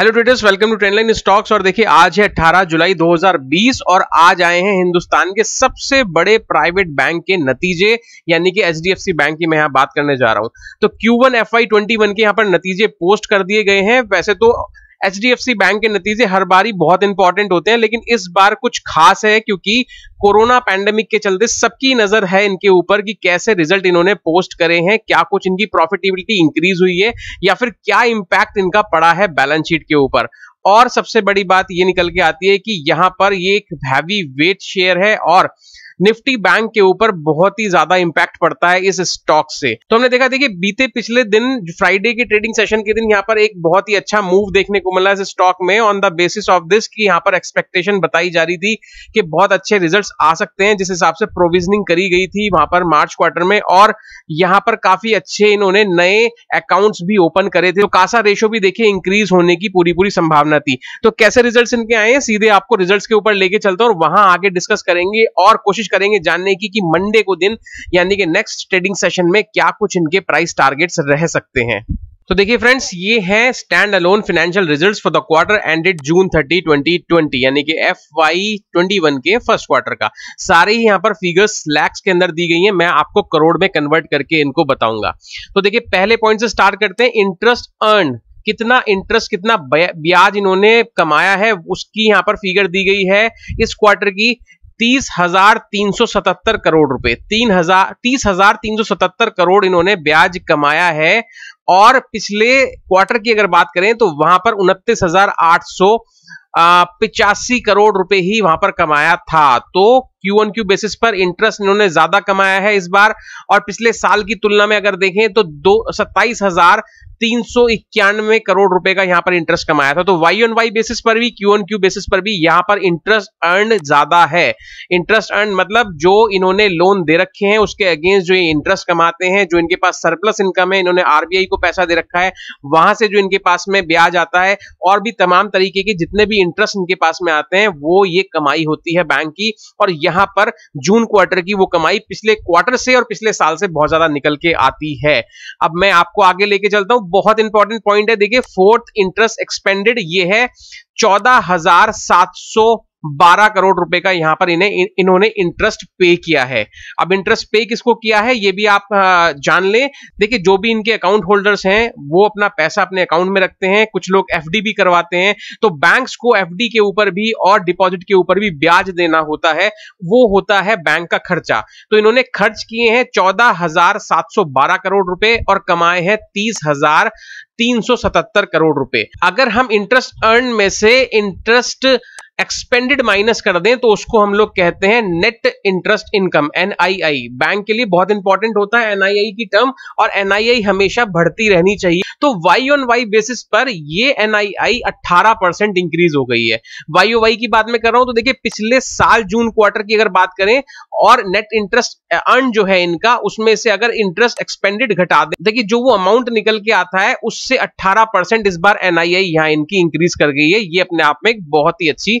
hello traders welcome to Trendline stocks और देखिए आज है 18 जुलाई 2020 और आज आए हैं हिंदुस्तान के सबसे बड़े प्राइवेट बैंक के नतीजे यानी कि एच बैंक की मैं यहाँ बात करने जा रहा हूँ तो Q one F Y twenty one के यहाँ पर नतीजे पोस्ट कर दिए गए हैं वैसे तो एच बैंक के नतीजे हर बार ही बहुत इंपॉर्टेंट होते हैं लेकिन इस बार कुछ खास है क्योंकि कोरोना पैंडेमिक के चलते सबकी नजर है इनके ऊपर कि कैसे रिजल्ट इन्होंने पोस्ट करे हैं क्या कुछ इनकी प्रॉफिटेबिलिटी इंक्रीज हुई है या फिर क्या इंपैक्ट इनका पड़ा है बैलेंस शीट के ऊपर और सबसे बड़ी बात ये निकल के आती है कि यहां पर ये एक हैवी वेट शेयर है और निफ्टी बैंक के ऊपर बहुत ही ज्यादा इंपैक्ट पड़ता है इस स्टॉक से तो हमने देखा देखिए बीते पिछले दिन फ्राइडे के ट्रेडिंग सेशन के दिन यहाँ पर एक बहुत ही अच्छा मूव देखने को मिला इस स्टॉक में on the basis of this की यहाँ पर एक्सपेक्टेशन बताई जा रही थी कि बहुत अच्छे रिजल्ट आ सकते हैं जिस हिसाब से प्रोविजनिंग करी गई थी वहां पर मार्च क्वार्टर में और यहाँ पर काफी अच्छे इन्होंने नए अकाउंट्स भी ओपन करे थे तो कासा रेशो भी देखिए इंक्रीज होने की पूरी पूरी संभावना थी तो कैसे रिजल्ट इनके आए हैं सीधे आपको रिजल्ट के ऊपर लेके चलते हैं और वहां आगे डिस्कस करेंगे और कोशिश करेंगे जानने की कि मंडे को दिन यानी कि नेक्स्ट ट्रेडिंग सेशन में क्या कुछ इनके प्राइस टारगेट्स रह सकते हैं तो देखिए फ्रेंड्स ये है standalone financial results for the quarter ended June 30 2020 यानी कि एफ वाई ट्वेंटी के फर्स्ट क्वार्टर का सारे ही यहां पर फिगर्स लैक्स के अंदर दी गई हैं मैं आपको करोड़ में कन्वर्ट करके इनको बताऊंगा तो देखिए पहले पॉइंट से स्टार्ट करते हैं इंटरेस्ट अर्न कितना इंटरेस्ट कितना ब्याज इन्होंने कमाया है उसकी यहां पर फिगर दी गई है इस क्वार्टर की तीस हजार तीन सौ सतहत्तर करोड़ रुपए तीन हजार तीस हजार तीन सौ सतहत्तर करोड़ इन्होंने ब्याज कमाया है और पिछले क्वार्टर की अगर बात करें तो वहां पर उनतीस हजार आठ सौ पिचासी करोड़ रुपए ही वहां पर कमाया था तो क्यू एन क्यू बेसिस पर इंटरेस्ट इन्होंने ज्यादा कमाया है इस बार और पिछले साल की तुलना में अगर देखें तो दो सत्ताईस हजार तीन इक्यानवे करोड़ रुपए का यहां पर इंटरेस्ट कमाया था तो वाई ऑन वाई बेसिस पर भी क्यू ऑन क्यू बेसिस पर भी यहाँ पर इंटरेस्ट अर्न ज्यादा है इंटरेस्ट अर्न मतलब जो इन्होंने लोन दे रखे हैं उसके अगेंस्ट जो ये इंटरेस्ट कमाते हैं जो इनके पास सरप्लस इनकम है इन्होंने आरबीआई को पैसा दे रखा है वहां से जो इनके पास में ब्याज आता है और भी तमाम तरीके के जितने भी इंटरेस्ट इनके पास में आते हैं वो ये कमाई होती है बैंक की और यहाँ पर जून क्वार्टर की वो कमाई पिछले क्वार्टर से और पिछले साल से बहुत ज्यादा निकल के आती है अब मैं आपको आगे लेके चलता हूं बहुत इंपॉर्टेंट पॉइंट है देखिए फोर्थ इंटरेस्ट एक्सपेंडेड ये है चौदह हजार सात सौ बारह करोड़ रुपए का यहां पर इन्हें इन्होंने इंटरेस्ट पे किया है अब इंटरेस्ट पे किसको किया है ये भी आप जान लें देखिए जो भी इनके अकाउंट होल्डर्स हैं वो अपना पैसा अपने अकाउंट में रखते हैं कुछ लोग एफ भी करवाते हैं तो बैंक्स को एफ के ऊपर भी और डिपॉजिट के ऊपर भी ब्याज देना होता है वो होता है बैंक का खर्चा तो इन्होंने खर्च किए हैं चौदह करोड़ रुपए और कमाए हैं तीस तीन सौ सतहत्तर करोड़ रुपए अगर हम इंटरेस्ट अर्न में से इंटरेस्ट एक्सपेंडेड माइनस कर दें तो उसको हम लोग कहते हैं net interest income NII bank के लिए बहुत इंपॉर्टेंट होता है एनआईआई की टर्म और एनआईआई हमेशा बढ़ती रहनी चाहिए तो वाई ऑन वाई बेसिस पर ये एनआईआई 18 परसेंट इंक्रीज हो गई है वाई ओ वाई की बात मैं कर रहा हूं तो देखिए पिछले साल जून क्वार्टर की अगर बात करें और नेट इंटरेस्ट अर्न जो है इनका उसमें से अगर इंटरेस्ट एक्सपेंडेड घटा दे देखिए जो वो अमाउंट निकल के आता है उससे 18 परसेंट इस बार एनआईआई यहां इनकी इंक्रीज कर गई है ये अपने आप में एक बहुत ही अच्छी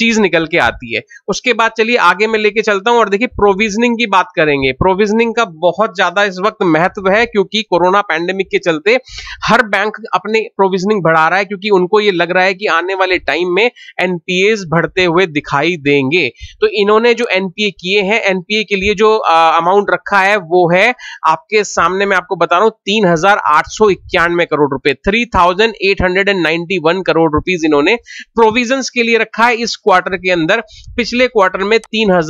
चीज निकल के आती है उसके बाद चलिए आगे मैं लेके चलता हूं और देखिए प्रोविजनिंग की बात करेंगे प्रोविजनिंग का बहुत ज्यादा इस वक्त महत्व है क्योंकि कोरोना पैंडेमिक के चलते हर बैंक अपने प्रोविजनिंग बढ़ा रहा है क्योंकि उनको ये लग रहा है कि आने वाले टाइम में एनपीए बढ़ते हुए दिखाई देंगे तो इन्होंने जो एनपीए किए हैं एनपीए के लिए जो अमाउंट रखा है वो है आपके सामने मैं आपको बता रहा हूं तीन हजार आठ सौ इक्यानवे करोड़ रुपए three thousand eight hundred and ninety one crore rupees इन्होंने प्रोविजन के लिए रखा है इस क्वार्टर के अंदर पिछले क्वार्टर में तीन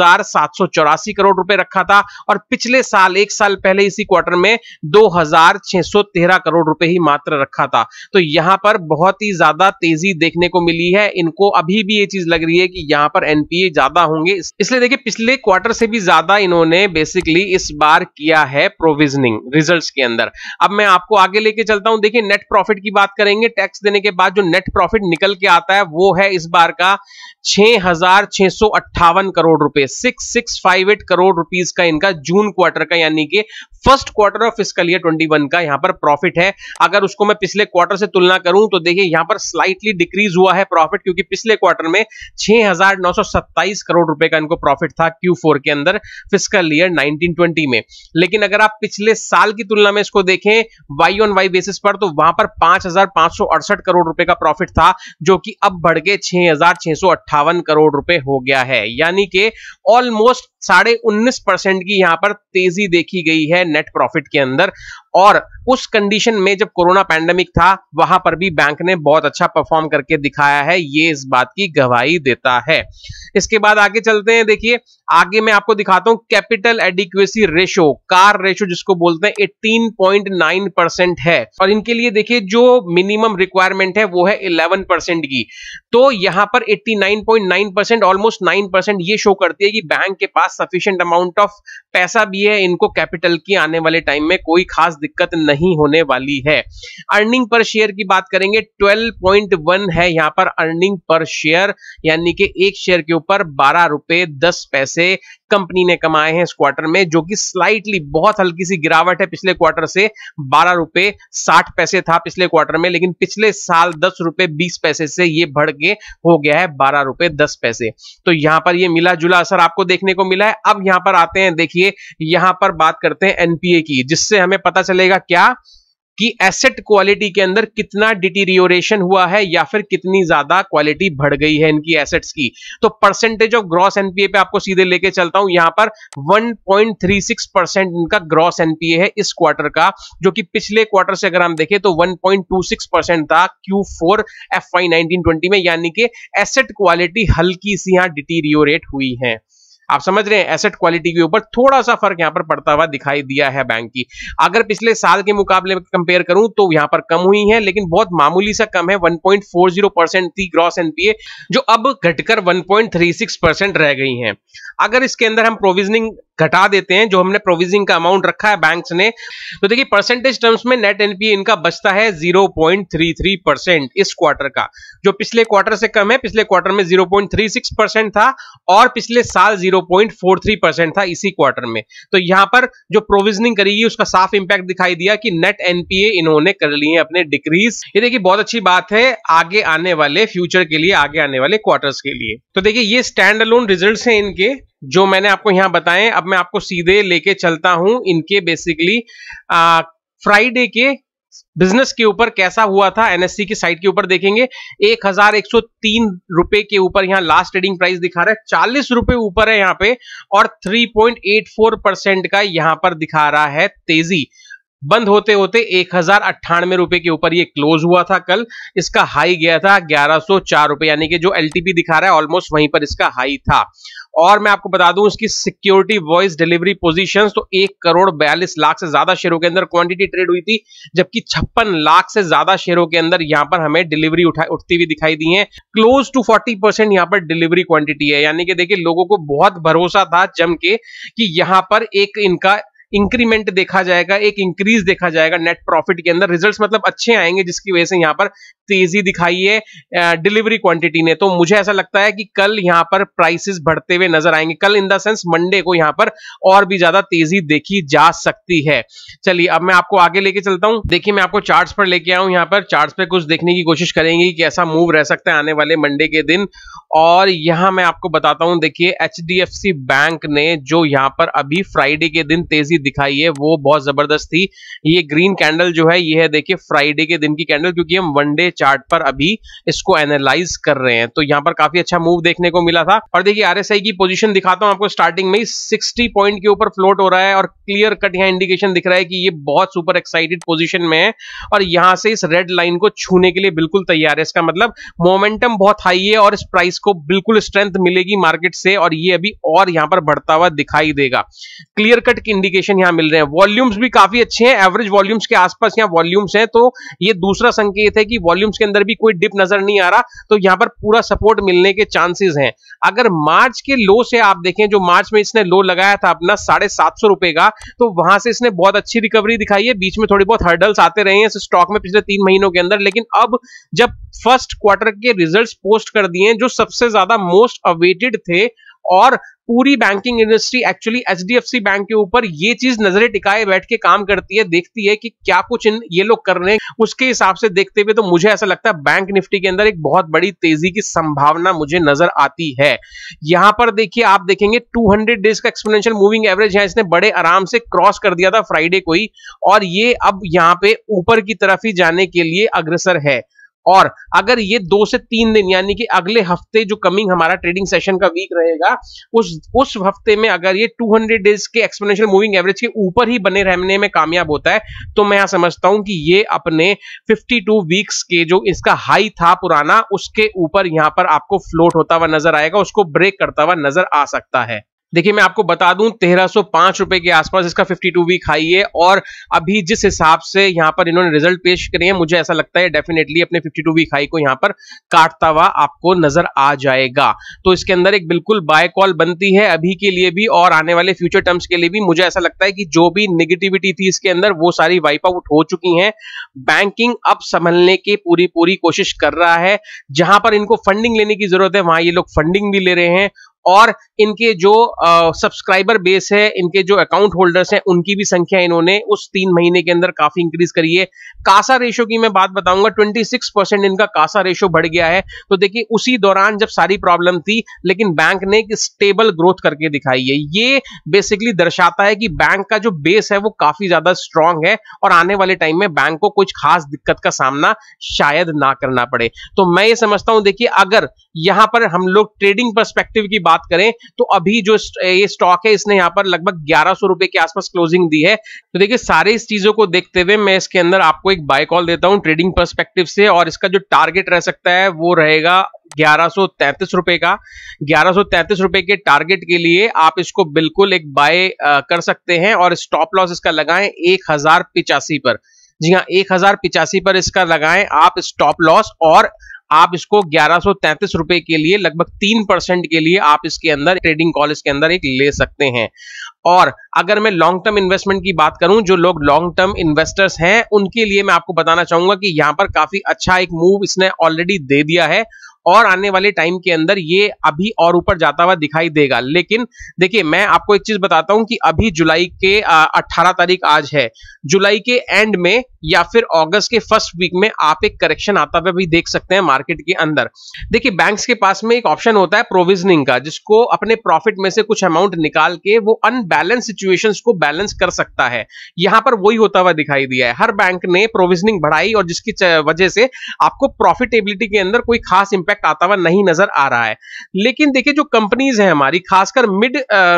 करोड़ रुपए रखा था और पिछले साल एक साल पहले इसी क्वार्टर में दो करोड़ रुपए ही मात्र रखा था तो यहां पर बहुत ही ज्यादा तेजी देखने को मिली है इनको अभी भी ये चीज लग रही है कि यहां पर एनपीए ज्यादा होंगे इसलिए देखिए पिछले क्वार्टर से भी ज्यादा इन्होंने बेसिकली इस बार किया है प्रोविजनिंग रिजल्ट्स के अंदर अब मैं आपको आगे लेके चलता हूं देखिए नेट प्रॉफिट की बात करेंगे टैक्स देने के बाद जो नेट प्रॉफिट निकल के आता है वो है इस बार का छह हजार छह सौ अट्ठावन करोड़ रुपए six six five eight crore rupees का इनका जून क्वार्टर का यानी कि first quarter of fiscal year 21 का यहां पर प्रॉफिट है अगर उसको मैं पिछले क्वार्टर से तुलना करूं तो देखिए यहां पर स्लाइटली डिक्रीज हुआ है प्रॉफिट क्योंकि पिछले क्वार्टर में 6927 करोड़ रुपए का इनको प्रॉफिट था फोर के अंदर फिजिकल ईयर ट्वेंटी में लेकिन अगर आप पिछले साल की तुलना में इसको देखें वाई ऑन वाई बेसिस पर तो वहां पर पांच करोड़ रुपए का प्रॉफिट था जो कि अब बढ़ के छह अट्ठावन करोड़ रुपए हो गया है यानी कि ऑलमोस्ट साढ़े उन्नीस परसेंट की यहां पर तेजी देखी गई है नेट प्रॉफिट के अंदर और उस कंडीशन में जब कोरोना पैंडेमिक था वहां पर भी बैंक ने बहुत अच्छा परफॉर्म करके दिखाया है ये इस बात की गवाही देता है इसके बाद आगे चलते हैं देखिए आगे मैं आपको दिखाता हूं capital adequacy ratio CAR ratio जिसको बोलते हैं एट्टीन पॉइंट नाइन परसेंट है और इनके लिए देखिए जो मिनिमम रिक्वायरमेंट है वो है इलेवन परसेंट की तो यहां पर eighty nine point nine percent almost nine percent ये शो करती है कि बैंक के पास पास सफिशियंट अमाउंट ऑफ पैसा भी है इनको कैपिटल की आने वाले टाइम में कोई खास दिक्कत नहीं होने वाली है अर्निंग पर शेयर की बात करेंगे 12.1 है यहाँ पर अर्निंग पर शेयर यानी कि एक शेयर के ऊपर बारह रुपए दस पैसे कंपनी ने कमाए हैं इस क्वार्टर में जो कि स्लाइटली बहुत हल्की सी गिरावट है पिछले क्वार्टर से बारह रुपए साठ पैसे था पिछले क्वार्टर में लेकिन पिछले साल दस रुपए बीस पैसे से ये बढ़ के हो गया है बारह रुपए दस पैसे तो यहां पर ये मिला जुला असर आपको देखने को मिला है अब यहां पर आते हैं देखिए यहां पर बात करते हैं एनपीए की जिससे हमें पता चलेगा क्या कि एसेट क्वालिटी के अंदर कितना डिटीरियोरेशन हुआ है या फिर कितनी ज्यादा क्वालिटी बढ़ गई है इनकी एसेट्स की तो परसेंटेज ऑफ ग्रॉस एनपीए पे आपको सीधे लेके चलता हूं यहां पर 1.36 परसेंट इनका ग्रॉस एनपीए है इस क्वार्टर का जो कि पिछले क्वार्टर से अगर हम देखें तो 1.26 परसेंट था क्यू फोर एफ आई में यानी कि एसेट क्वालिटी हल्की सी यहां डिटीरियोरेट हुई है आप समझ रहे हैं एसेट क्वालिटी के ऊपर थोड़ा सा फर्क यहां पर पड़ता हुआ दिखाई दिया है बैंक की अगर पिछले साल के मुकाबले में कंपेयर करूं तो यहां पर कम हुई है लेकिन बहुत मामूली सा कम है 1.40 परसेंट थी ग्रॉस एनपीए जो अब घटकर 1.36 परसेंट रह गई हैं अगर इसके अंदर हम प्रोविजनिंग घटा देते हैं जो हमने प्रोविजनिंग का अमाउंट रखा है बैंक्स ने तो देखिए परसेंटेज टर्म्स में नेट एनपीए इनका बचता है 0.33 परसेंट इस क्वार्टर का जो पिछले क्वार्टर से कम है पिछले क्वार्टर में 0.36 परसेंट था और पिछले साल 0.43 था इसी क्वार्टर में तो यहां पर जो प्रोविजनिंग करेगी उसका साफ इंपैक्ट दिखाई दिया कि नेट एनपीए इन्होंने कर लिए अपने डिक्रीज ये देखिए बहुत अच्छी बात है आगे आने वाले फ्यूचर के लिए आगे आने वाले क्वार्टर्स के लिए तो देखिए ये स्टैंड अलोन रिजल्ट है इनके जो मैंने आपको यहां बताए अब मैं आपको सीधे लेके चलता हूं इनके बेसिकली फ्राइडे के बिजनेस के ऊपर कैसा हुआ था एनएससी की साइट के ऊपर देखेंगे एक हजार एक सौ तीन रुपए के ऊपर यहाँ लास्ट ट्रेडिंग प्राइस दिखा रहा है चालीस रुपए ऊपर है यहाँ पे और three point eight four percent का यहाँ पर दिखा रहा है तेजी बंद होते होते एक हजार अट्ठानवे रुपए के ऊपर ये क्लोज हुआ था कल इसका हाई गया था ग्यारह सौ चार रुपए यानी कि जो एलटीपी दिखा रहा है ऑलमोस्ट वहीं पर इसका हाई था और मैं आपको बता दूं इसकी सिक्योरिटी वॉइस डिलीवरी पोजीशन तो एक करोड़ बयालीस लाख से ज्यादा शेयरों के अंदर क्वांटिटी ट्रेड हुई थी जबकि छप्पन लाख से ज्यादा शेयरों के अंदर यहां पर हमें डिलीवरी उठा उठती हुई दिखाई दी है क्लोज टू फोर्टी परसेंट यहां पर डिलीवरी क्वांटिटी है यानी कि देखिए लोगों को बहुत भरोसा था जम के कि यहां पर एक इनका इंक्रीमेंट देखा जाएगा एक इंक्रीज देखा जाएगा नेट प्रॉफिट के अंदर रिजल्ट मतलब अच्छे आएंगे जिसकी वजह से यहाँ पर तेजी दिखाई है डिलीवरी क्वांटिटी ने तो मुझे ऐसा लगता है कि कल यहाँ पर प्राइसेस बढ़ते हुए नजर आएंगे कल इन द सेंस मंडे को यहाँ पर और भी ज्यादा तेजी देखी जा सकती है चलिए अब मैं आपको आगे लेके चलता हूँ देखिए मैं आपको चार्ट्स पर लेके आऊँ यहाँ पर चार्ट्स पे कुछ देखने की कोशिश करेंगे कि ऐसा मूव रह सकता है आने वाले मंडे के दिन और यहाँ मैं आपको बताता हूँ देखिए एच बैंक ने जो यहाँ पर अभी फ्राइडे के दिन तेजी चीज दिखाई है वो बहुत जबरदस्त थी ये ग्रीन कैंडल जो है ये है देखिए फ्राइडे के दिन की कैंडल क्योंकि हम वनडे चार्ट पर अभी इसको एनालाइज कर रहे हैं तो यहाँ पर काफी अच्छा मूव देखने को मिला था और देखिए आरएसआई की पोजिशन दिखाता हूँ आपको स्टार्टिंग में सिक्सटी पॉइंट के ऊपर फ्लोट हो रहा है और क्लियर कट यहाँ इंडिकेशन दिख रहा है कि ये बहुत सुपर एक्साइटेड पोजिशन में है और यहाँ से इस रेड लाइन को छूने के लिए बिल्कुल तैयार है इसका मतलब मोमेंटम बहुत हाई है और इस प्राइस को बिल्कुल स्ट्रेंथ मिलेगी मार्केट से और ये अभी और यहां पर बढ़ता हुआ दिखाई देगा क्लियर कट की इंडिकेशन इंडिकेशन यहां मिल रहे हैं वॉल्यूम्स भी काफी अच्छे हैं एवरेज वॉल्यूम्स के आसपास यहां वॉल्यूम्स हैं तो ये दूसरा संकेत है कि वॉल्यूम्स के अंदर भी कोई डिप नजर नहीं आ रहा तो यहां पर पूरा सपोर्ट मिलने के चांसेस हैं अगर मार्च के लो से आप देखें जो मार्च में इसने लो लगाया था अपना साढ़े सात सौ रुपए का तो वहां से इसने बहुत अच्छी रिकवरी दिखाई है बीच में थोड़ी बहुत हर्डल्स आते रहे हैं स्टॉक में पिछले तीन महीनों के अंदर लेकिन अब जब फर्स्ट क्वार्टर के रिजल्ट्स पोस्ट कर दिए जो सबसे ज्यादा मोस्ट अवेटेड थे और पूरी बैंकिंग इंडस्ट्री एक्चुअली सी बैंक के ऊपर ये चीज नजरे टिकाए बैठ के काम करती है देखती है कि क्या कुछ इन ये लोग कर रहे हैं उसके हिसाब से देखते हुए तो मुझे ऐसा लगता है बैंक निफ्टी के अंदर एक बहुत बड़ी तेजी की संभावना मुझे नजर आती है यहां पर देखिए आप देखेंगे 200 डेज का एक्सपोनेंशियल मूविंग एवरेज है इसने बड़े आराम से क्रॉस कर दिया था फ्राइडे को ही और ये अब यहाँ पे ऊपर की तरफ ही जाने के लिए अग्रसर है और अगर ये दो से तीन दिन यानी कि अगले हफ्ते जो कमिंग हमारा ट्रेडिंग सेशन का वीक रहेगा उस उस हफ्ते में अगर ये 200 डेज के एक्सपोनेंशियल मूविंग एवरेज के ऊपर ही बने रहने में कामयाब होता है तो मैं यहां समझता हूं कि ये अपने 52 वीक्स के जो इसका हाई था पुराना उसके ऊपर यहां पर आपको फ्लोट होता हुआ नजर आएगा उसको ब्रेक करता हुआ नजर आ सकता है देखिए मैं आपको बता दूं तेरह सौ रुपए के आसपास इसका 52 वीक हाई है और अभी जिस हिसाब से यहाँ पर इन्होंने रिजल्ट पेश करे हैं मुझे ऐसा लगता है डेफिनेटली अपने 52 वीक हाई को यहाँ पर काटता हुआ आपको नजर आ जाएगा तो इसके अंदर एक बिल्कुल बाय कॉल बनती है अभी के लिए भी और आने वाले फ्यूचर टर्म्स के लिए भी मुझे ऐसा लगता है कि जो भी निगेटिविटी थी इसके अंदर वो सारी वाइप आउट हो चुकी है बैंकिंग अब संभलने की पूरी पूरी कोशिश कर रहा है जहां पर इनको फंडिंग लेने की जरूरत है वहां ये लोग फंडिंग भी ले रहे हैं और इनके जो सब्सक्राइबर बेस है इनके जो अकाउंट होल्डर्स हैं उनकी भी संख्या इन्होंने उस तीन महीने के अंदर काफी इंक्रीज करी है कासा रेशो की मैं बात बताऊंगा 26 परसेंट इनका कासा रेशो बढ़ गया है तो देखिए उसी दौरान जब सारी प्रॉब्लम थी लेकिन बैंक ने एक स्टेबल ग्रोथ करके दिखाई है ये बेसिकली दर्शाता है कि बैंक का जो बेस है वो काफी ज्यादा स्ट्रांग है और आने वाले टाइम में बैंक को कुछ खास दिक्कत का सामना शायद ना करना पड़े तो मैं ये समझता हूं देखिए अगर यहां पर हम लोग ट्रेडिंग परस्पेक्टिव की बात बात करें तो अभी जो ये स्टॉक है इसने यहाँ पर लगभग ग्यारह सौ रुपए के आसपास क्लोजिंग दी है तो देखिए सारे इस चीजों को देखते हुए मैं इसके अंदर आपको एक बाय कॉल देता हूँ ट्रेडिंग परस्पेक्टिव से और इसका जो टारगेट रह सकता है वो रहेगा ग्यारह रुपए का ग्यारह रुपए के टारगेट के लिए आप इसको बिल्कुल एक बाय कर सकते हैं और स्टॉप लॉस इसका लगाएं एक पर जी हाँ एक पर इसका लगाएं आप स्टॉप लॉस और आप इसको ग्यारह रुपए के लिए लगभग तीन परसेंट के लिए आप इसके अंदर ट्रेडिंग कॉल इसके अंदर एक ले सकते हैं और अगर मैं लॉन्ग टर्म इन्वेस्टमेंट की बात करूं जो लोग लॉन्ग टर्म इन्वेस्टर्स हैं उनके लिए मैं आपको बताना चाहूंगा कि यहां पर काफी अच्छा एक मूव इसने ऑलरेडी दे दिया है और आने वाले टाइम के अंदर ये अभी और ऊपर जाता हुआ दिखाई देगा लेकिन देखिए मैं आपको एक चीज बताता हूं कि अभी जुलाई के अट्ठारह तारीख आज है जुलाई के एंड में या फिर अगस्त के फर्स्ट वीक में आप एक करेक्शन आता हुआ भी देख सकते हैं मार्केट के अंदर देखिए बैंक्स के पास में एक ऑप्शन होता है प्रोविजनिंग का जिसको अपने प्रॉफिट में से कुछ अमाउंट निकाल के वो अन बैलेंस सिचुएशंस को बैलेंस कर सकता है यहां पर वही होता हुआ दिखाई दिया है हर बैंक ने प्रोविजनिंग बढ़ाई और जिसकी वजह से आपको प्रॉफिटेबिलिटी के अंदर कोई खास इंपैक्ट आता हुआ नहीं नजर आ रहा है लेकिन देखिए जो कंपनीज है हमारी खासकर मिड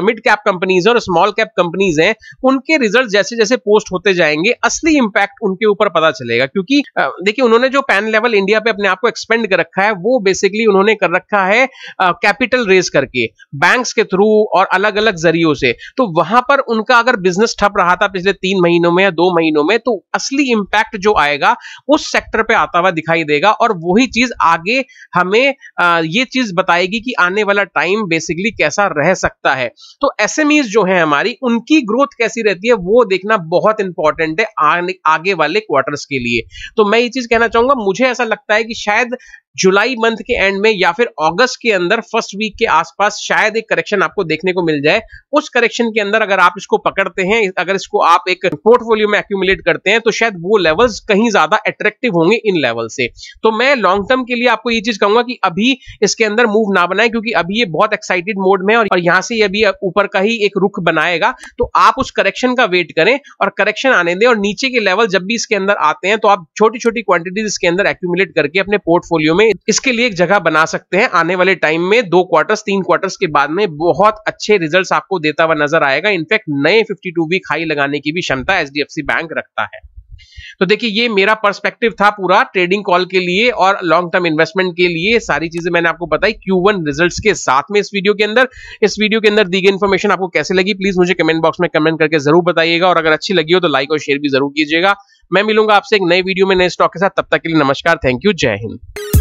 मिड कैप कंपनीज और स्मॉल कैप कंपनीज है उनके रिजल्ट जैसे जैसे पोस्ट होते जाएंगे असली इंपैक्ट उनके ऊपर पता चलेगा क्योंकि देखिए उन्होंने जो पैन लेवल इंडिया पे अपने आप को एक्सपेंड कर रखा है वो बेसिकली उन्होंने कर रखा है कैपिटल रेज करके बैंक्स के थ्रू और अलग अलग जरियो से तो तो वहां पर उनका अगर बिजनेस ठप रहा था पिछले तीन महीनों में या दो महीनों में तो असली इंपैक्ट जो आएगा उस सेक्टर पे आता हुआ दिखाई देगा और वही चीज आगे हमें आ, ये चीज बताएगी कि आने वाला टाइम बेसिकली कैसा रह सकता है तो एस जो है हमारी उनकी ग्रोथ कैसी रहती है वो देखना बहुत इंपॉर्टेंट है आगे वाले क्वार्टर्स के लिए तो मैं ये चीज कहना चाहूंगा मुझे ऐसा लगता है कि शायद जुलाई मंथ के एंड में या फिर अगस्त के अंदर फर्स्ट वीक के आसपास शायद एक करेक्शन आपको देखने को मिल जाए उस करेक्शन के अंदर अगर आप इसको पकड़ते हैं अगर इसको आप एक पोर्टफोलियो में एक्यूमुलेट करते हैं तो शायद वो लेवल्स कहीं ज्यादा अट्रैक्टिव होंगे इन लेवल से तो मैं लॉन्ग टर्म के लिए आपको ये चीज कहूंगा कि अभी इसके अंदर मूव ना बनाए क्योंकि अभी ये बहुत एक्साइटेड मोड में और यहां से अभी ऊपर का ही एक रुख बनाएगा तो आप उस करेक्शन का वेट करें और करेक्शन आने दें और नीचे के लेवल जब भी इसके अंदर आते हैं तो आप छोटी छोटी क्वांटिटीज इसके अंदर एक्यूमुलेट करके अपने पोर्टफोलियो में में इसके लिए एक जगह बना सकते हैं आने वाले टाइम में दो क्वार्टर्स तीन क्वार्टर्स के बाद में बहुत अच्छे रिजल्ट आपको देता हुआ नजर आएगा इनफैक्ट नए 52 वीक हाई लगाने की भी क्षमता एचडीएफसी बैंक रखता है तो देखिए ये मेरा पर्सपेक्टिव था पूरा ट्रेडिंग कॉल के लिए और लॉन्ग टर्म इन्वेस्टमेंट के लिए सारी चीजें मैंने आपको बताई Q1 रिजल्ट्स के साथ में इस वीडियो के अंदर इस वीडियो के अंदर दी गई इन्फॉर्मेशन आपको कैसे लगी प्लीज मुझे कमेंट बॉक्स में कमेंट करके जरूर बताइएगा और अगर अच्छी लगी हो तो लाइक और शेयर भी जरूर कीजिएगा मैं मिलूंगा आपसे एक नए वीडियो में नए स्टॉक के साथ तब तक के लिए नमस्कार थैंक यू जय हिंद